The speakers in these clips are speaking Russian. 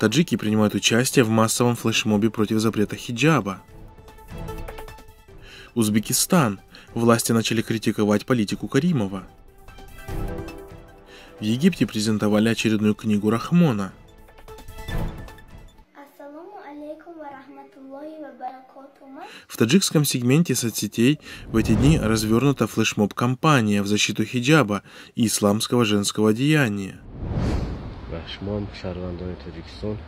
Таджики принимают участие в массовом флешмобе против запрета хиджаба. Узбекистан. Власти начали критиковать политику Каримова. В Египте презентовали очередную книгу Рахмона. В таджикском сегменте соцсетей в эти дни развернута флешмоб-кампания в защиту хиджаба и исламского женского деяния шмам шаровандони Таджикистон.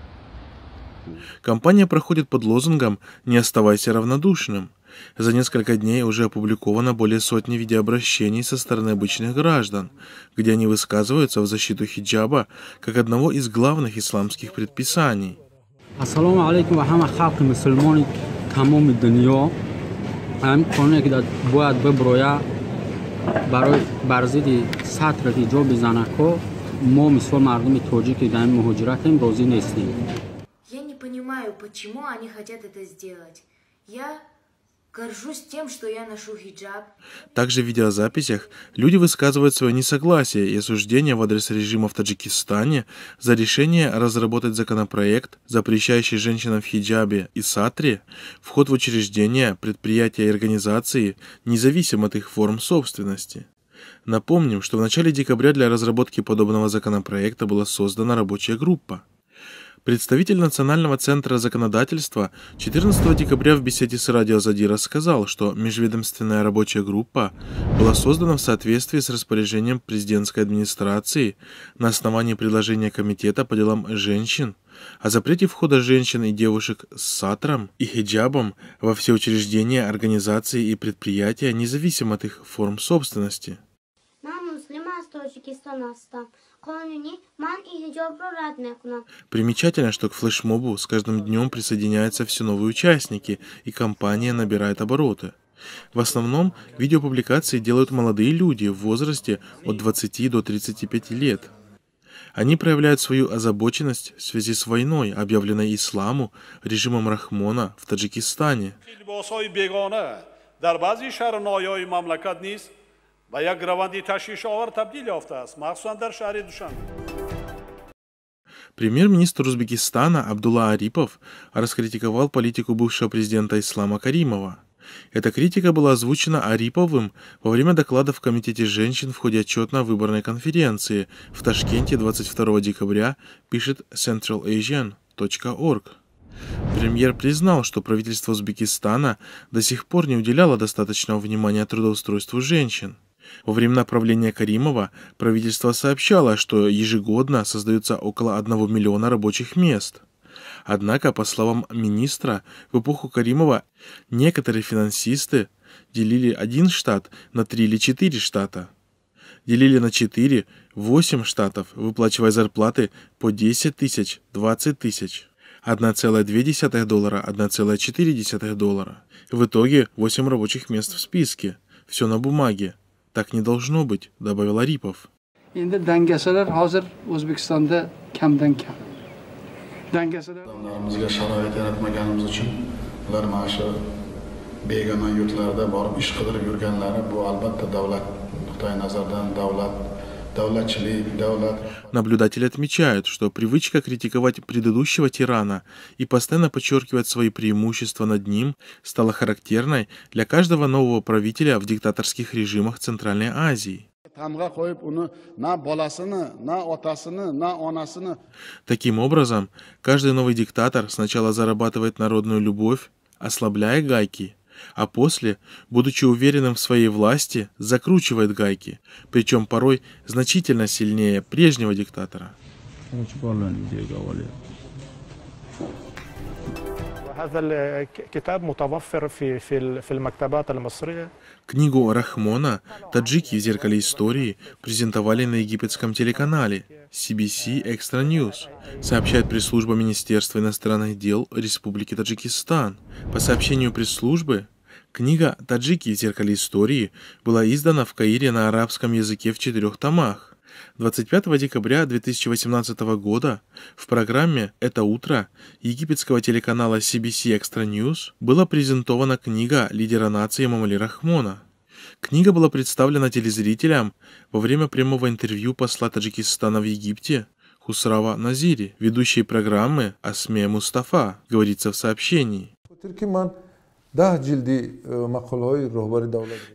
Компания проходит под лозунгом «Не оставайся равнодушным». За несколько дней уже опубликовано более сотни видеообращений со стороны обычных граждан, где они высказываются в защиту хиджаба как одного из главных исламских предписаний. Ассаламу алейкум ва хама мусульмани тамоми дуньё. Ам коне кда бояд беброя барои барзиди сатр хиджаби занаков ما مثل مردم توجیه که دارن مهاجرت هم راضی نیستیم Я не понимаю, почему они хотят это сделать. Я горжусь тем, что я ношу хиджаб. Также в видеозаписях люди высказывают свое несогласие и осуждение в адрес режима в Таджикистане за решение разработать законопроект, запрещающий женщинам в хиджабе и сатре вход в учреждения, предприятия и организации, независимо от их форм собственности. Напомним, что в начале декабря для разработки подобного законопроекта была создана рабочая группа. Представитель Национального центра законодательства 14 декабря в беседе с радио Задира сказал, что межведомственная рабочая группа была создана в соответствии с распоряжением президентской администрации на основании предложения Комитета по делам женщин о запрете входа женщин и девушек с сатром и хиджабом во все учреждения, организации и предприятия, независимо от их форм собственности. Примечательно, что к флешмобу с каждым днем присоединяются все новые участники, и компания набирает обороты. В основном видеопубликации делают молодые люди в возрасте от 20 до 35 лет. Они проявляют свою озабоченность в связи с войной, объявленной исламу, режимом Рахмона в Таджикистане. و یک روند تشویش آور تبدیل یافته است مخصوصا در شهر دوشنبه Премьер-министр Узбекистана Абдулла Арипов раскритиковал политику бывшего президента Ислама Каримова. Эта критика была озвучена Ариповым во время доклада в Комитете женщин в ходе отчетно-выборной конференции в Ташкенте 22 декабря, пишет centralasian.org. Премьер признал, что правительство Узбекистана до сих пор не уделяло достаточного внимания трудоустройству женщин. Во времена правления Каримова правительство сообщало, что ежегодно создается около 1 миллиона рабочих мест. Однако, по словам министра, в эпоху Каримова некоторые финансисты делили один штат на три или четыре штата. Делили на 4 – 8 штатов, выплачивая зарплаты по 10 тысяч, 20 тысяч. 1,2 доллара, 1,4 доллара. В итоге 8 рабочих мест в списке. Все на бумаге. Так не должно быть, добавил Арипов. Adamlarımızga sharoit yaratmaganimiz uchun ular mana shu begona yurtlarda borib ish qidirib yurganlari bu albatta davlat nuqtai nazaridan davlat Наблюдатели отмечают, что привычка критиковать предыдущего тирана и постоянно подчеркивать свои преимущества над ним стала характерной для каждого нового правителя в диктаторских режимах Центральной Азии. Таким образом, каждый новый диктатор сначала зарабатывает народную любовь, ослабляя гайки – а после, будучи уверенным в своей власти, закручивает гайки, причем порой значительно сильнее прежнего диктатора. Книгу Рахмона «Таджики в зеркале истории» презентовали на египетском телеканале CBC Extra News, сообщает пресс-служба Министерства иностранных дел Республики Таджикистан. По сообщению пресс-службы, Книга «Таджики и зеркали истории» была издана в Каире на арабском языке в четырех томах. 25 декабря 2018 года в программе «Это утро» египетского телеканала CBC Extra News была презентована книга лидера нации Мамали Рахмона. Книга была представлена телезрителям во время прямого интервью посла Таджикистана в Египте Хусрава Назири, ведущей программы Асме Мустафа, говорится в сообщении. Э,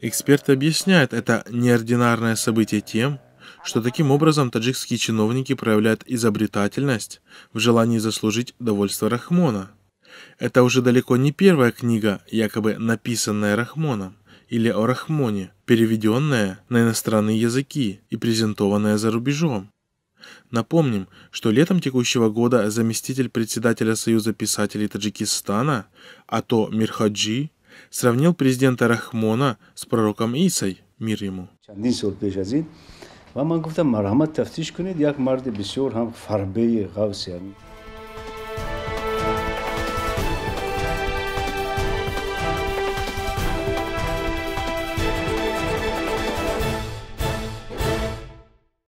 Эксперт объясняет это неординарное событие тем, что таким образом таджикские чиновники проявляют изобретательность в желании заслужить довольство Рахмона. Это уже далеко не первая книга, якобы написанная Рахмоном, или о Рахмоне, переведенная на иностранные языки и презентованная за рубежом. Напомним, что летом текущего года заместитель председателя Союза писателей Таджикистана Ато Мирхаджи сравнил президента Рахмона с пророком Исой, мир ему. و من گفتم مرحمت تفتیش کنید یک مرد بسیار هم فربه غوثی